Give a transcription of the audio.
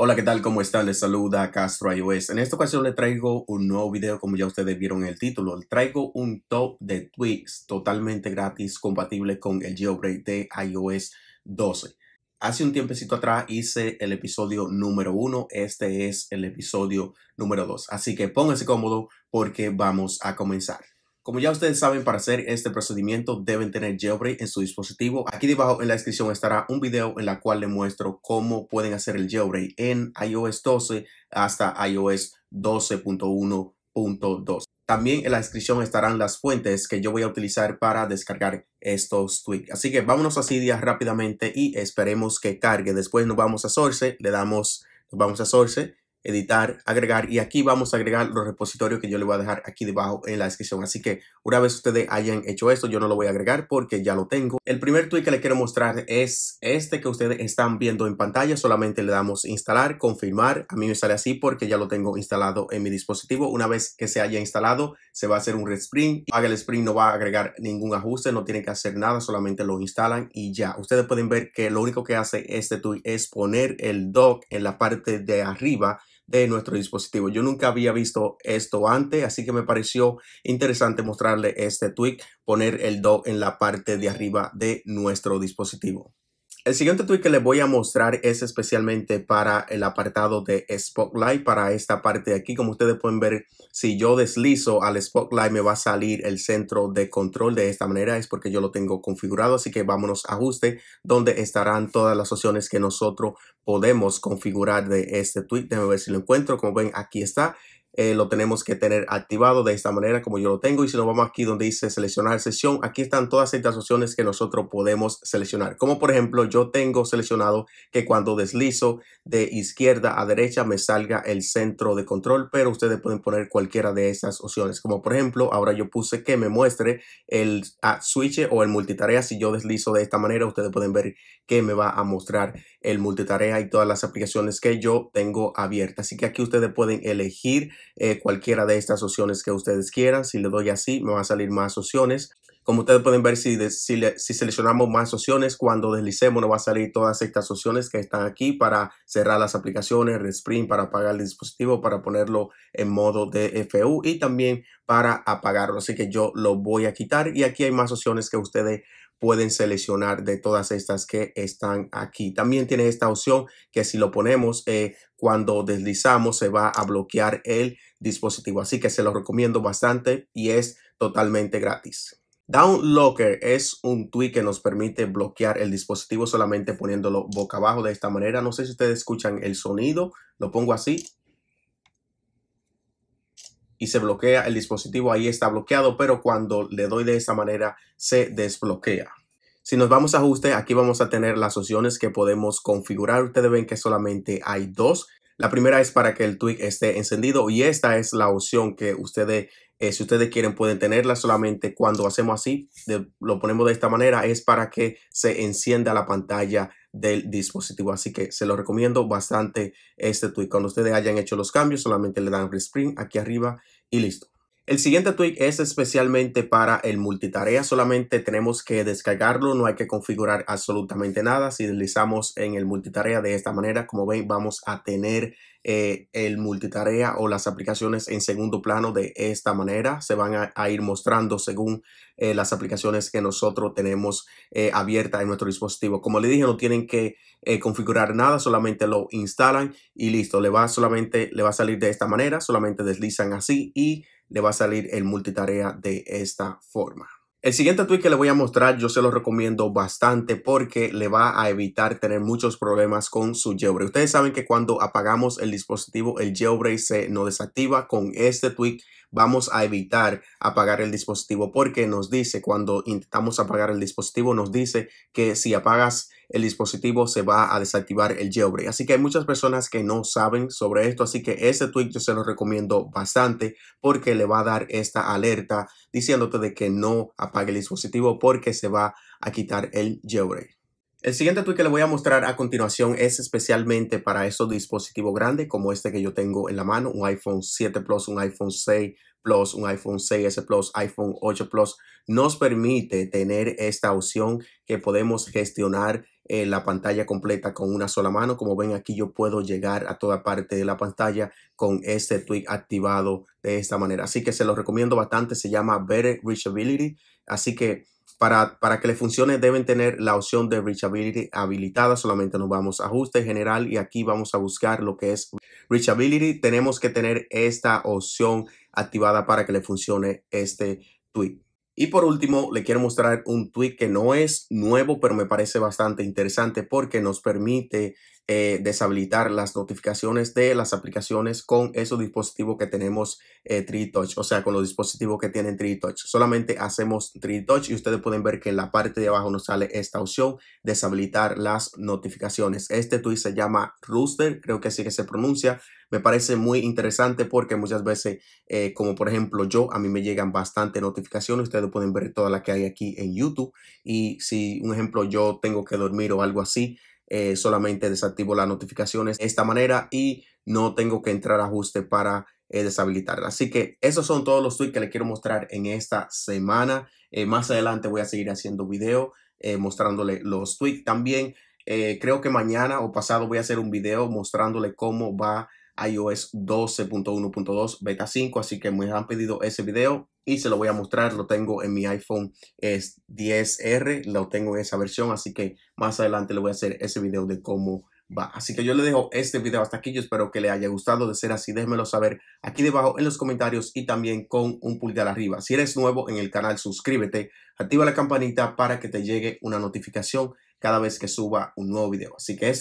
Hola, ¿qué tal? ¿Cómo están? Les saluda Castro iOS. En esta ocasión les traigo un nuevo video, como ya ustedes vieron el título. traigo un top de tweaks totalmente gratis, compatible con el jailbreak de iOS 12. Hace un tiempecito atrás hice el episodio número uno. este es el episodio número 2. Así que pónganse cómodo porque vamos a comenzar. Como ya ustedes saben, para hacer este procedimiento deben tener Jailbreak en su dispositivo. Aquí debajo en la descripción estará un video en la cual les muestro cómo pueden hacer el Jailbreak en iOS 12 hasta iOS 12.1.2. También en la descripción estarán las fuentes que yo voy a utilizar para descargar estos tweaks. Así que vámonos a Cydia rápidamente y esperemos que cargue. Después nos vamos a Source, le damos, nos vamos a Source, editar, agregar y aquí vamos a agregar los repositorios que yo le voy a dejar aquí debajo en la descripción. Así que una vez ustedes hayan hecho esto, yo no lo voy a agregar porque ya lo tengo. El primer tweak que les quiero mostrar es este que ustedes están viendo en pantalla. Solamente le damos instalar, confirmar. A mí me sale así porque ya lo tengo instalado en mi dispositivo. Una vez que se haya instalado, se va a hacer un spring Haga el sprint, no va a agregar ningún ajuste, no tiene que hacer nada, solamente lo instalan y ya. Ustedes pueden ver que lo único que hace este tweak es poner el dock en la parte de arriba de nuestro dispositivo. Yo nunca había visto esto antes, así que me pareció interesante mostrarle este tweak, poner el dock en la parte de arriba de nuestro dispositivo. El siguiente tweet que les voy a mostrar es especialmente para el apartado de Spotlight, para esta parte de aquí. Como ustedes pueden ver, si yo deslizo al Spotlight me va a salir el centro de control de esta manera. Es porque yo lo tengo configurado, así que vámonos a ajuste, donde estarán todas las opciones que nosotros podemos configurar de este tweet. Déjenme ver si lo encuentro. Como ven, aquí está. Eh, lo tenemos que tener activado de esta manera como yo lo tengo. Y si nos vamos aquí donde dice seleccionar sesión, aquí están todas estas opciones que nosotros podemos seleccionar. Como por ejemplo, yo tengo seleccionado que cuando deslizo de izquierda a derecha me salga el centro de control, pero ustedes pueden poner cualquiera de esas opciones. Como por ejemplo, ahora yo puse que me muestre el ah, switch o el multitarea. Si yo deslizo de esta manera, ustedes pueden ver que me va a mostrar el multitarea y todas las aplicaciones que yo tengo abiertas. Así que aquí ustedes pueden elegir eh, cualquiera de estas opciones que ustedes quieran. Si le doy así, me va a salir más opciones. Como ustedes pueden ver, si, si, seleccionamos más opciones, cuando deslicemos nos va a salir todas estas opciones que están aquí para cerrar las aplicaciones, resprint para apagar el dispositivo, para ponerlo en modo de DFU y también para apagarlo. Así que yo lo voy a quitar y aquí hay más opciones que ustedes pueden seleccionar de todas estas que están aquí. También tiene esta opción que si lo ponemos eh, cuando deslizamos se va a bloquear el dispositivo. Así que se lo recomiendo bastante y es totalmente gratis. Downlocker es un tweak que nos permite bloquear el dispositivo solamente poniéndolo boca abajo de esta manera. No sé si ustedes escuchan el sonido. Lo pongo así y se bloquea el dispositivo, ahí está bloqueado, pero cuando le doy de esta manera se desbloquea. Si nos vamos a ajuste, aquí vamos a tener las opciones que podemos configurar. Ustedes ven que solamente hay dos. La primera es para que el tweet esté encendido y esta es la opción que ustedes, eh, si ustedes quieren, pueden tenerla solamente cuando hacemos así, lo ponemos de esta manera, es para que se encienda la pantalla del dispositivo. Así que se lo recomiendo bastante este tweet. Cuando ustedes hayan hecho los cambios, solamente le dan respring aquí arriba y listo. El siguiente tweak es especialmente para el multitarea, solamente tenemos que descargarlo, no hay que configurar absolutamente nada. Si deslizamos en el multitarea de esta manera, como ven, vamos a tener eh, el multitarea o las aplicaciones en segundo plano de esta manera. Se van a, ir mostrando según eh, las aplicaciones que nosotros tenemos eh, abiertas en nuestro dispositivo. Como le dije, no tienen que configurar nada, solamente lo instalan y listo. Le va, solamente, le va a salir de esta manera, solamente deslizan así y le va a salir el multitarea de esta forma. El siguiente tweak que le voy a mostrar yo se lo recomiendo bastante porque le va a evitar tener muchos problemas con su jailbreak. Ustedes saben que cuando apagamos el dispositivo el jailbreak se no desactiva. Con este tweak vamos a evitar apagar el dispositivo porque nos dice cuando intentamos apagar el dispositivo, nos dice que si apagas el dispositivo se va a desactivar el jailbreak. Así que hay muchas personas que no saben sobre esto, así que ese tweet yo se lo recomiendo bastante porque le va a dar esta alerta diciéndote de que no apague el dispositivo porque se va a quitar el jailbreak. El siguiente tweet que le voy a mostrar a continuación es especialmente para esos dispositivos grandes como este que yo tengo en la mano, un iPhone 7 Plus, un iPhone 6 Plus, un iPhone 6S Plus, iPhone 8 Plus. Nos permite tener esta opción que podemos gestionar eh, la pantalla completa con una sola mano. Como ven aquí yo puedo llegar a toda parte de la pantalla con este tweet activado de esta manera. Así que se lo recomiendo bastante. Se llama Better Reachability. Así que para, que le funcione deben tener la opción de Reachability habilitada. Solamente nos vamos a ajuste general y aquí vamos a buscar lo que es Reachability. Tenemos que tener esta opción activada para que le funcione este tweet. Y por último, le quiero mostrar un tweet que no es nuevo, pero me parece bastante interesante porque nos permite eh, deshabilitar las notificaciones de las aplicaciones con esos dispositivos que tenemos eh, Touch, o sea, con los dispositivos que tienen 3 Touch. Solamente hacemos 3 Touch y ustedes pueden ver que en la parte de abajo nos sale esta opción, deshabilitar las notificaciones. Este tweet se llama Rooster, creo que así que se pronuncia. Me parece muy interesante porque muchas veces, eh, como por ejemplo yo, a mí me llegan bastante notificaciones. Ustedes pueden ver toda la que hay aquí en YouTube. Y si, un ejemplo, yo tengo que dormir o algo así, eh, solamente desactivo las notificaciones de esta manera y no tengo que entrar a ajuste para eh, deshabilitarla. Así que esos son todos los tweets que le quiero mostrar en esta semana. Eh, más adelante voy a seguir haciendo video eh, mostrándole los tweets también. creo que mañana o pasado voy a hacer un video mostrándole cómo va iOS 12.1.2 beta 5, así que me han pedido ese video y se lo voy a mostrar, lo tengo en mi iPhone es 10R, lo tengo en esa versión, así que más adelante le voy a hacer ese video de cómo va. Así que yo le dejo este video hasta aquí, yo espero que le haya gustado, de ser así déjenmelo saber aquí debajo en los comentarios y también con un pulgar arriba. Si eres nuevo en el canal, suscríbete, activa la campanita para que te llegue una notificación cada vez que suba un nuevo video. Así que es